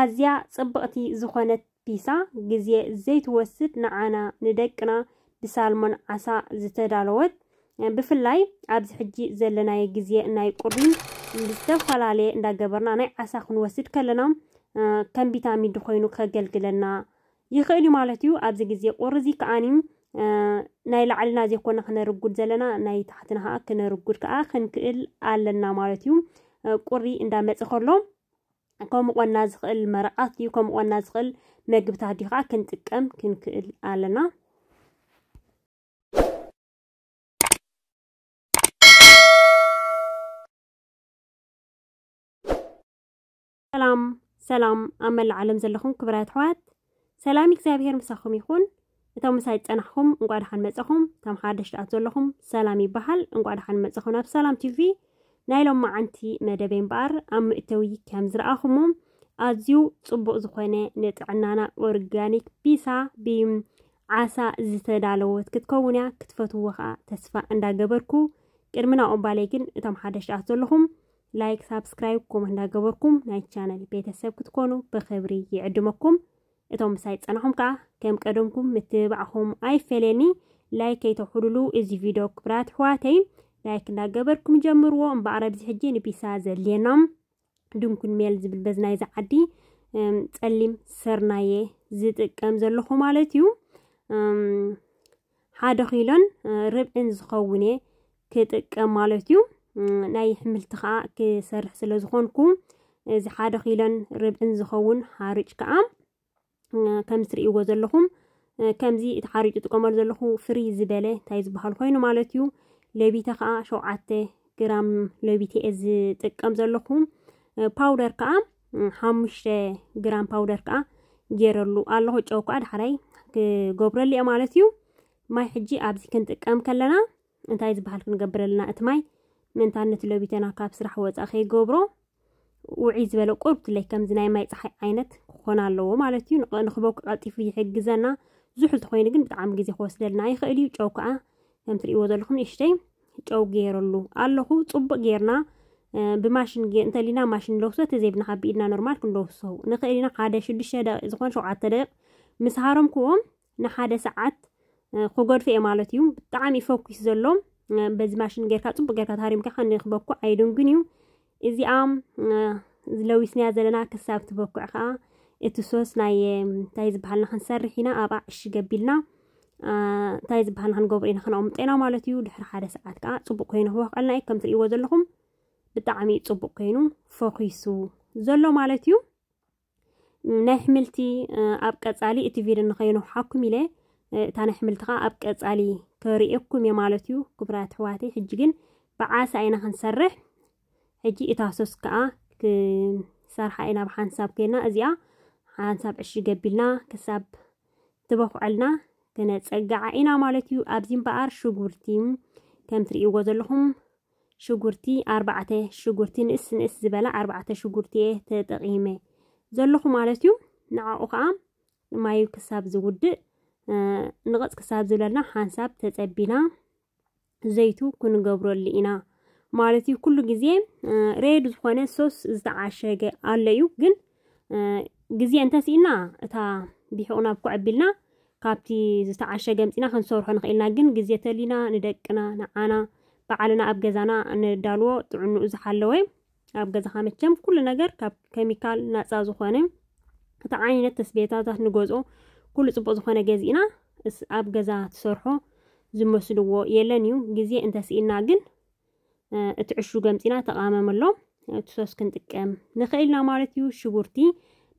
ኣዝያ ጽብቕቲ ዝኾነት ፒሳ ግዜ ዘይትወስድ ንዓና ንደቅና ብሳልሞን ዓሳ ዝተዳለወት ብፍላይ ኣብዚ ሕጂ ዘለናየ ግዜ ናይ ቁሪ ብዝተፈላለየ እንዳገበርና ናይ ዓሳ ክንወስድ ከለና ከም ቪታሚን ድኮይኑ ከገልግለና ይኽእል እዩ ማለት እዩ ኣብዚ ግዜ ቁሪ እዚ ከዓኒ ናይ ላዕልና ዘይኮነ ክነርጉድ ዘለና ናይ ታሕትና ከዓ ክነርጉድ ከዓ ክንክእል ኣለና ማለት እዩ ቁሪ እንዳመፅእ ከሎ كم ونزل مرات كم ونزل مجب تهديها كنت كم كنت ألنا سلام سلام أمل العالم زلكم كبرات حوات سلام إخزابير مساكم يكون إتوم أنا أناكم إنقعد حن مزخم تم حدش تعذلكم سلامي بحال إنقعد حن مزخم نفس سلام تي في ናይ ሎም መዓንቲ መደብ እምበኣር ኣብ ምእተዊ ከም ዝረኣኹሞ ኣዝዩ ፅቡቅ ዝኾነ ንጥዕናና ኦርጋኒክ ፒሳ ብዓሳ ዝተዳለወት ክትከውን እያ ክትፈትዎ ከዓ ተስፋ እንዳገበርኩ ቅድሚ ናብ ኦምባለይ ግን እቶም ሓደሽኣት ዘለኹም ላይክ ሳብስክራይብ ኮም እንዳገበርኩም ናይ ቻነል ቤተሰብ ክትኮኑ ብክብሪ ይዕድመኩም እቶም ምሳይ ፀናኹም ከዓ ከም ቀደምኩም ምትባዕኹም ኣይፈለየኒ ላይክ ከይተሕልሉ እዚ ቪድዮ ክብራት ኣሕዋተይ ላይክ እንዳገበርኩም ጀምርዎ እምበኣረ ብዚ ሕጂ ንፒሳ ዘልየናም ድንኩን ሜል ዝብል በዚ ናይዚ ዓዲ ፀሊም ስርናየ ዝጥቀም ዘለኹ ማለት እዩ ሓደ ኪሎን ርብዕን ዝኸውን እየ ክጥቀም ማለት እዩ ናይ ሕምልቲ ከዓ ክሰርሕ ስለ ዝኾንኩ እዚ ሓደ ኪሎን ርብዕን ዝኸውን ሓርጭ ከዓ ከም ትርእይዎ ዘለኹም ከምዚ እቲ ሓርጭ ዝጥቀመሉ ዘለኹ ፍሪ ዝበለ እንታይ ዝበሃል ኮይኑ ማለት እዩ ለቢተ ከዓ ሸውዓተ ግራም ለቢተ እየ ዝጥቀም ዘለኹም ፓውደር ከዓ ሓሙሽተ ግራም ፓውደር ከዓ ጌረሉ ኣለኹ ጨው ከዓ ዳሕራይ ክገብረሉ እየ ማለት እዩ ማይ ሕጂ ኣብዚ ክንጥቀም ከለና እንታይ ዝበሃል ክንገብር ኣለና እቲ ማይ ምእንታ ነቲ ለቢተና ካብ ስራሕ ወፃኢ ከይገብሮ ውዒይ ዝበለ ቁርብ ትለይ ከምዚ ናይ ማይ ፀሓይ ዓይነት ክኾን ኣለዎ ማለት እዩ ንክበኩ ቀጢፉ ይሕግዘና ዙሕ ተኮይኑ ግን ብጣዕሚ ግዜ ክወስደልና ይኽእል እዩ ጨው ከዓ كم تري وذلكم إشتي تاو غيرلو الله هو طب غيرنا بماشين غير أنت لينا ماشين لوسة تزيبنا حبينا نورمال كن لوسة نخلينا حدا شو دشة دا إذا كان شو عتلق مسهرم كوم نحدا ساعات خجر في إمالتيهم بتعمي فوكس زلهم بس ماشين غير كاتب غير كاتهاري مكان نخبكو عيدون قنيو إذا أم لو يسني هذا لنا كسبت بكو أخا إتسوس ناي تايز بحالنا خنسر هنا أبا إيش قبلنا تايز بحال هنقبر إن خنا أمتينا مالتيو دحر حدا ساعات كا صبوك هنا هو قلنا إيه كم تري وزلهم بتعمي صبوك هنا فوقيسو زلوا مالتيو نحملتي أبقى تعالي إتفير إن خينا حاكم إلى تاني حملت قا أبقى تعالي كريكم يا مالتيو كبرات حواتي حجين بعاس عينا هنسرح حجي إتاسوس كا كسرح عينا بحنساب كنا أزياء حنساب عشي قبلنا كساب تبخ علنا ክነፀግዓ ኢና ማለት እዩ ኣብዚ እምበኣር ሽጉርቲ ከም ትርእይዎ ዘለኹም ሽጉርቲ ኣርባዕተ ሽጉርቲ ንእስ ንእስ ዝበላ ኣርባዕተ ሽጉርቲ እየ ተጠቂመ ዘለኹ ማለት እዩ ንዕኡ ከዓ ማዩ ክሳብ ዝውድእ ንቐፅ ክሳብ ዝብለልና ሓንሳብ ተፀቢና ዘይቱ ክንገብረሉ ኢና ማለት እዩ ኩሉ ግዜ ሬድ ዝኾነ ሶስ ዝተዓሸገ ኣሎ እዩ ግን ግዜ እንተስኢና እታ ቢሕቑና ብኩዕ ኣቢልና ካብቲ ዝተዓሸገ ምፂና ክንሰርሖ ንኽእልና ግን ግዜ ተሊና ንደቅና ንዓና በዓልና ኣብ ገዛና ንዳልዎ ጥዕንኡ ዝሓለወ ኣብ ገዛኻ መቸም ኩሉ ነገር ካብ ኬሚካል ናፃ ዝኾነ እቲ ዓይነት ተስቤታታት ንገዝኦ ኩሉ ፅቡቅ ዝኾነ ገዚእና ኣብ ገዛ ትሰርሖ ዝመስልዎ የለን እዩ ግዜ እንተስኢልና ግን እቲ ዕሹግ ምፂና ተቃመመሎ ትሶስ ክንጥቀም ንኽእልና ማለት እዩ ሽጉርቲ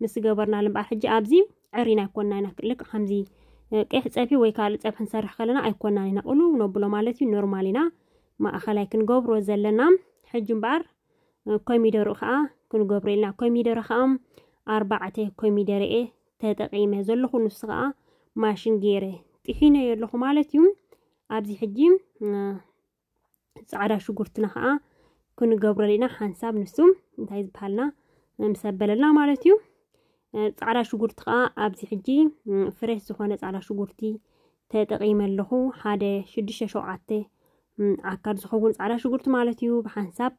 ምስ ገበርና ልምበኣር ሕጂ ኣብዚ ዕሪና ይኮንና ኢና ልክ ከምዚ كيف تصفي ويكال تصفي نسرح خلنا أيكونا لنا قلو نبلو مالتي نورمالينا ما أخلاي كن قبرو زلنا حجم بار كوميدر أخا كن قبرو لنا كوميدر أخا أربعة كوميدر إيه تتقيم هزلو خو نسخة ماشين جيري تحين يلو خو مالتي أبزي حجم سعرا شكرتنا أخا كن قبرو لنا حنساب نسوم نتايز بحالنا نمسبل لنا مالتي ፃዕዳ ሽጉርቲ ከዓ ኣብዚ ሕጂ ፍሬሽ ዝኾነ ፃዕዳ ሽጉርቲ ተጠቂመ ኣለኹ ሓደ ሽዱሽተ ሸውዓተ ዓካር ዝኸውን ፃዕዳ ሽጉርቲ ማለት እዩ ብሓንሳብ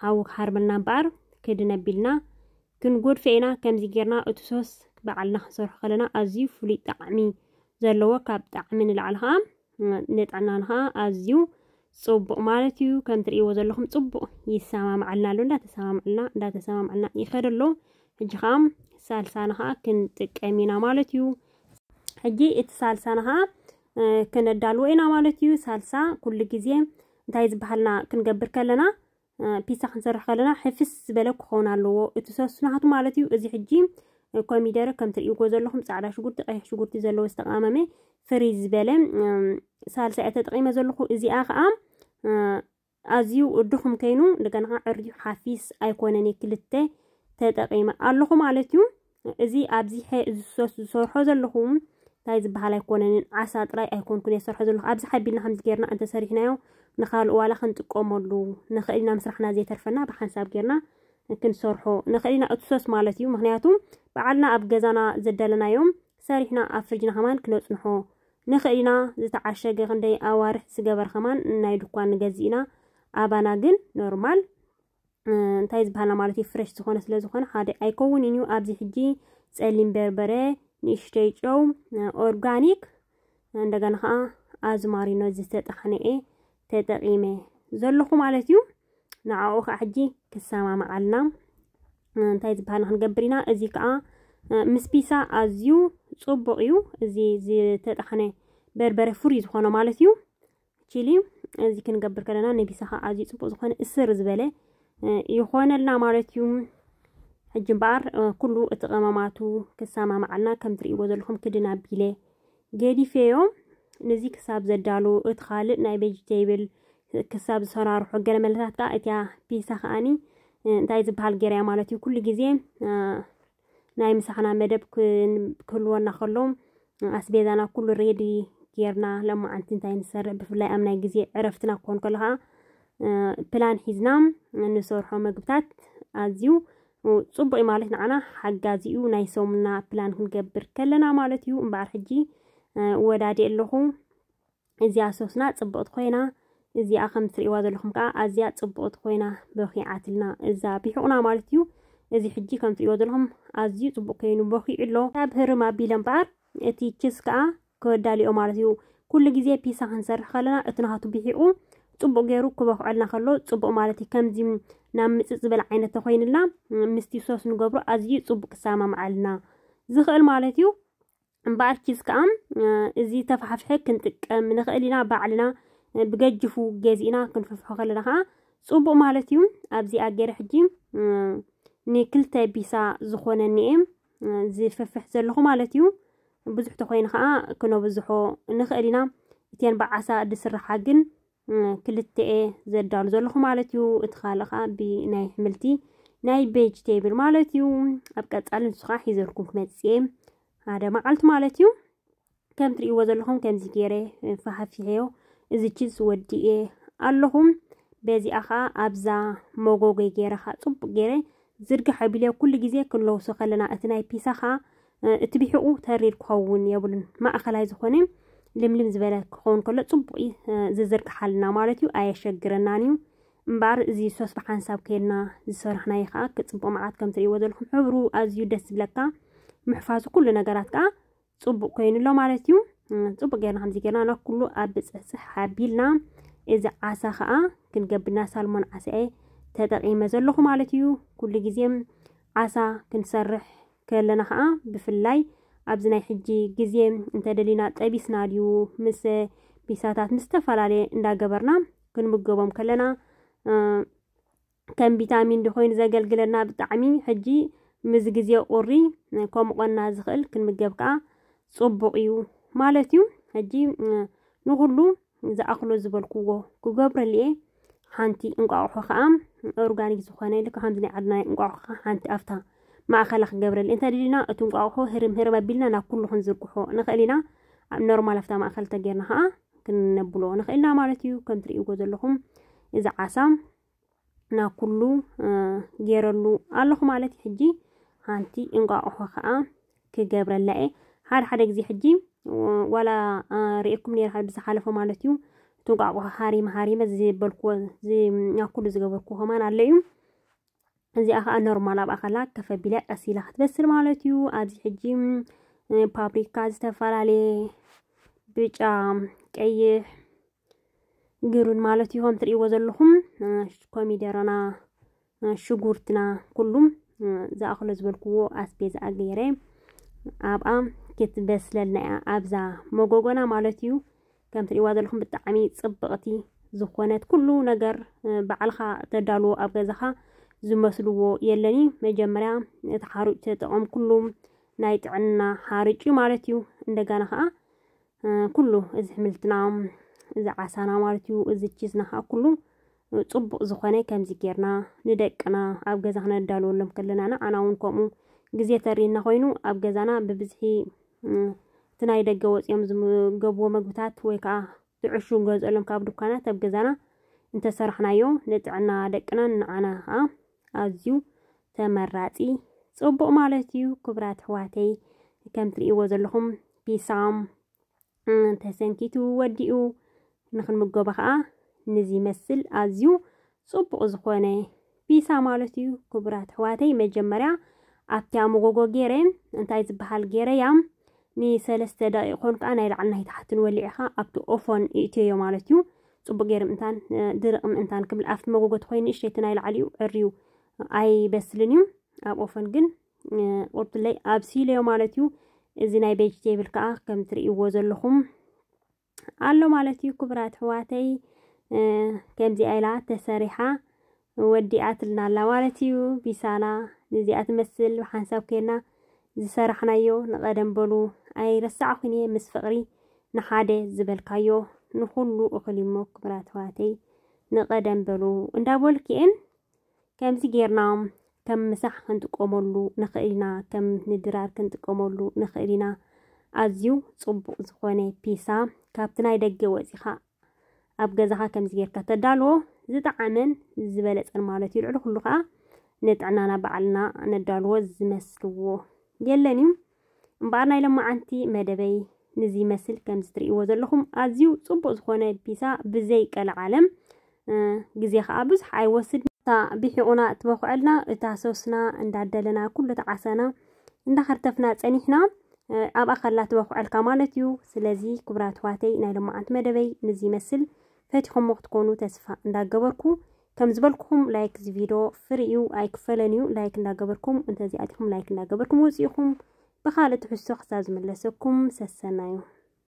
ሓዊ ክሓርበልና እምበኣር ክድነቢልና ክንጎድፈ ኢና ከምዚ ጌርና እቲ ሶስ ባዕልና ክንሰርሖ ከለና ኣዝዩ ፍሉይ ጣዕሚ ዘለዎ ካብ ጣዕሚ ንላዕሊ ከዓ ንጥዕናና ከዓ ኣዝዩ ፅቡቅ ማለት እዩ ከም ትርእይዎ ዘለኹም ፅቡቅ ይሰማምዓልና ኣሎ እንዳተሰማምዕልና እንዳተሰማምዕልና ይኸድ ኣሎ ሕጂኸዓ ሳልሳንኻ ክንጥቀም ኢና ማለት እዩ ሕጂ እቲ ሳልሳንኻ ክነዳልዎ ኢና ማለት እዩ ሳልሳ ኩሉ ግዜ እንታይ ዝበሃልና ክንገብር ከለና ፒሳ ክንሰርሕ ከለና ሕፍስ ዝበለ ክኸውን ኣለዎ እቲ ሰስናቱ ማለት እዩ እዚ ሕጂ ኮሚደረ ከም ትርእይዎ ዘለኹም ፃዕዳ ሽጉርቲ ቀይሕ ሽጉርቲ ዘለዎ ዝተቃመመ ፍሪ ዝበለ ሳልሳ እየ ተጠቂመ ዘለኹ እዚኣ ከዓ ኣዝዩ እድኹም ከይኑ እንደገና ከዓ ዕርዩ ሓፊስ ኣይኮነን ክልተ ተጠቂመ ኣለኹ ማለት እዩ እዚ ኣብዚ ሓይ ዝሰርሖ ዘለኹ እንታይ ዝበሃል ኣይኮነንን ዓሳ ጥራይ ኣይኮንኩን እየ ዝሰርሖ ዘለኹ ኣብዚ ሓቢልና ከምዚ ጌርና እንተሰሪሕናዮ ንካልእ ዋላ ክንጥቀመሉ ንኽእል ኢና ምስራሕና ዘይተርፈና ብሓንሳብ ጌርና ክንሰርሖ ንኽእል ኢና እትሶስ ማለት እዩ ምክንያቱ በዓልና ኣብ ገዛና ዘደለናዮም ሰሪሕና ኣብ ፍርጅና ከማን ክነፅንሖ ንኽእል ኢና ዝተዓሸገ ክንደይ ኣዋርሕ ዝገበር ከማን ናይ ድኳን ንገዚእ ኢና ኣባና ግን ኖርማል انتايز بهالا مالتي فريش زخونة سلا زخونة حادي ايكوون ينيو ابزي حجي سألين بربرة نشتري جو اورغانيك اندقان خا ازماري نوزي ستخنئ ايه تتقيمه زلخو مالتيو نعاوخ احجي كساما معلنا انتايز بها نحن قبرنا ازي كا مسبيسا ازيو صبقيو ازي زي تتخنئ بربرة فوري زخونة مالتيو تشيلي ازي كنقبر كلنا نبيسا خا ازي صبق زخونة اسر زبالي ይኾነልና ማለት እዩ ሕጂ እምበኣር ኩሉ እቲ ቀመማቱ ክሰማማዓልና ከም ትርእይዎ ዘለኹም ክድን ኣቢለ ገዲፈዮም ነዚ ክሳብ ዘዳሉ እቲ ካልእ ናይ ቬጅቴብል ክሳብ ዝሰራርሑ ገለ መለታት ከዓ እትያ ፒሳ ከዓኒ እንታይ ዝበሃል ገይርያ ማለት እዩ ኩሉ ግዜ ናይ ምሳሕና መደብ ክህልወና ከሎ ኣስቤዛና ኩሉ ሬዲ ጌርና ሎማዓንቲ እንታይ ንሰርሕ ብፍላይ ኣብ ናይ ግዜ ዕረፍትና ክኾን ከሎ ከዓ ፕላን ሒዝና ንሰርሖ ምግብታት ኣዝዩ ፅቡቅ ማለት ንዓና ሓጋዚኡ ናይ ሰሙና ፕላን ክንገብር ከለና ማለት እዩ እምበኣር ሕጂ ወዳዲ ኣለኹ እዚኣ ሶስና ፅብቕቲ ኮይና እዚኣ ከም ትርእይዋ ዘለኹም ከዓ ኣዝያ ፅቡቕቲ ኮይና በኪዓትልና እዛ ቢሑቕና ማለት እዩ እዚ ሕጂ ከም ትርእይዎ ዘለኹም ኣዝዩ ፅቡቅ ኮይኑ በኪዑ ኣሎ ካብ ህርም ኣቢለ እምበኣር እቲ ችስ ከዓ ክዳሊኦ ማለት እዩ ኩሉ ግዜ ፒሳ ክንሰርሕ ከለና እቲ ናሃቱ ቢሒቑ ፅቡቅ ገይሩ ክበክዐልና ከሎ ፅቡቅ ማለት እዩ ከምዚ ናብ ምፅእ ዝበል ዓይነት ተኮይኑላ ምስቲ ሶስ ንገብሮ ኣዝዩ ፅቡቅ ክሰማምዓልና ዝኽእል ማለት እዩ እምበኣር ኪዝ ከዓ እዚ ተፋሕፍሐ ክንጥቀም ንኽእል ኢና ባዕልና ብገጅፉ ገዚእና ክንፍፍሖ ከለና ከዓ ፅቡቅ ማለት እዩ ኣብዚ ኣገይረ ሕጂ ንክልተ ቢሳ ዝኾነ እኒኤ ዝፍፍሕ ዘለኹ ማለት እዩ ብዙሕ ተኮይኑ ከዓ ክነብዝሖ ንኽእል ኢና እተን በዓሳ ድስራሓ ግን كلتي زد دار زلخو مالتيو ادخالها بناي حملتي ناي بيج تيبل مالتيو ابقى تسال نسخه حيزركم كمتسيم هذا ما قلت مالتيو كم تري وزلهم كم زكيره فها فيهو اذا تشيز ودي ايه اللهم بازي اخا ابزا موغوغي غيرها طب غيري زرق حبيليا كل جزية كلو سخلنا اتناي بيسخا اتبيحو تريد كوون يابلن ما اخلاي زخونين ልምልም ዝበለ ክኸውን ከሎ ፅቡቅ እዩ ዝዝርግሓልና ማለት እዩ ኣየሸግረናን እዩ እምበር እዚ ሶስ ብሓንሳብ ከይድና ዝሰርሕናይ ከዓ ፅቡቅ መዓት ከም ትርእይዎ ዘለኩም ሕብሩ ኣዝዩ ደስ ዝብለካ ምሕፋዙ ኩሉ ነገራት ከዓ ፅቡቅ ኮይኑሎ ማለት እዩ ፅቡቅ ጌርና ከምዚ ጌርና ናኩሉ ኣብ ብፅሕፅሕ ኣቢልና እዚ ዓሳ ከዓ ክንገብና ሳልሞን ዓሳ እየ ተጠቂመ ዘለኹ ማለት እዩ ኩሉ ግዜ ዓሳ ክንሰርሕ ከለና ከዓ ብፍላይ ኣብዚ ናይ ሕጂ ግዜ እንተደሊና ጠቢስና ድዩ ምስ ቢሳታት ምስ ንዝተፈላለየ እንዳገበርና ክንምገቦም ከለና ከም ቪታሚን ድኮይኑ ዘገልግለና ብጣዕሚ ሕጂ ምዝ ግዜ ቁሪ ከምቆና ዝኽእል ክንምገብ ከዓ ፅቡቅ እዩ ማለት እዩ ሕጂ ንኩሉ ዝኣክሎ ዝበልክዎ ክገብረልየ ሓንቲ እንቋቑሖ ከዓ ኦርጋኒክ ዝኾነ ልክ ከምዚ ናይ ዓድና እንቋቑሖ ሓንቲ ኣፍታ مع خلق جبرل انت لينا اتنقاقو هرم هرم بيلنا نا كل خنزرقو نخلينا نورمال افتا مع خلق تجيرنا ها كنبلو نخلينا مالتيو كنتري اوكو اذا عسا نا كلو آه، جيرلو اللوهم مالتي حجي هانتي انقاقو خا كي جبرل لاي هار حدك زي حجي ولا آه، رئيكم نير حد بس حالفو مالتيو توقعو هاري مهاري مزي بلكو زي نا زي قبركو همان عليهم እዚ ከዓ ኖርማል ኣብ ኣካላ ከፍ ኣቢላ ቀሲላ ክትበስል ማለት እዩ ኣብዚ ሕጂ ፓፕሪካ ዝተፈላለየ ብጫ ቀይሕ ግሩን ማለት እዩ ከም ትርእይዎ ዘለኹም ኮሚደረና ሽጉርትና ኩሉ ዝኣኽሎ ዝበልክዎ ኣስቤዛ ገይረ ኣብኣ ክትበስለልና እያ ኣብዛ መጎጎና ማለት እዩ ከም ትርእይዋ ዘለኹም ብጣዕሚ ፅብቕቲ ዝኾነት ኩሉ ነገር ባዕልኻ ተዳልዎ ኣብ ገዛኻ ዝመስልዎ የለኒ መጀመርያ እቲ ሓርጭ ተጠቐም ኩሉ ናይ ጥዕና ሓርጭ ማለት እዩ እንደገና ከዓ ኩሉ እዚ ሕምልትና እዚ ዓሳና ማለት እዩ እዚ ቺዝና ከዓ ኩሉ ፅቡቅ ዝኾነ ከምዚ ጌርና ንደቅና ኣብ ገዛ ክነዳልወሎም ከለና ኣና እውን ከምኡ ግዜ ተሪእና ኮይኑ ኣብ ገዛና ብብዝሒ እቲ ናይ ደገ ወፂኦም ዝገብዎ መግብታት ወይ ከዓ ዝዕሹ ገዝአሎም ካብ ድኳናት ኣብ ገዛና እንተሰራሕናዮ ንጥዕና ደቅናን ንዓና ከዓ ኣዝዩ ተመራፂ ፅቡቅ ማለት እዩ ክብራት ኣሕዋተይ ከም ትርእይዎ ዘለኹም ፒሳም ተሰንኪቱ ወዲኡ ንክንምገቦ ከዓ ንዚ ንዝመስል ኣዝዩ ፅቡቅ ዝኾነ ፒሳ ማለት እዩ ክቡራት ኣሕዋተይ መጀመርያ ኣብቲ ኣመጎጎ ገይረ እንታይ ዝበሃል ገይረ ገይረያ ንሰለስተ ደቂቕ ኮን ከዓ ናይ ላዕሊ ናይ ታሕትን ወሊዕካ ኣብቲ ኦፎን እእትዮ ማለት እዩ ፅቡቅ ገይር ምእንታን ድርቅ ምእንታን ክብል ኣብቲ መጎጎ ተኮይኑ ንእሽተይቲ ናይ ላዕሊ እዩ ዕርዩ አይበስልንም አቆፈን ግን ቁርት ላይ ኣብሲልዮ ማለት እዩ እዚ ናይ ቬጅቴብል ከዓ ከም ትርእይዎ ዘለኹም ኣሎ ማለት እዩ ክቡራት ኣሕዋተይ ከምዚ ኢላ ተሰሪሓ ወዲኣትልና ኣላ ማለት እዩ ቢሳና ንዚኣ ትመስል ብሓንሳብ ኮይና ዝሰራሕናዮ ንቐደም በሉ ኩን እየ ምስ ፍቅሪ ንሓደ ዝበልካዮ ንኩሉ እኽል እሞ ክቡራት ኣሕዋተይ ንቐደም በሉ እንዳበልክኤን كمزي غيرنا كم مساح كنتقوملو نخيرنا كم ندرار كنتقوملو نخيرنا أزيو صب زخوني بيسا كابتن أي دقة وزيخا أبغزها كم زغير كتدالو زد عمن زبالة المالات يلعلو كلها نتعنا نبعلنا ندالو زمسلو يلانيو مبارنا لما عنتي مدبي نزي مسل كم زدري وزلهم أزيو صب زخوني بيسا بزيك العالم جزيخا أبوز حيوسد تا بيحونا اتبخو علنا اتاسوسنا اندادلنا كل تعاسنا اندخر تفنا تسانيحنا اب اخر لا اتبخو علكا مالتيو سلازي كبرات واتي نايلما انت مدبي نزي مسل فاتيخم مختكونو تسفا انداقبركو كمزبالكم لايك زي فيديو فريو ايك فلانيو لايك انداقبركم انتزي اتيخم لايك انداقبركم وزيخم بخالة حسو خساز ملسكم سسنايو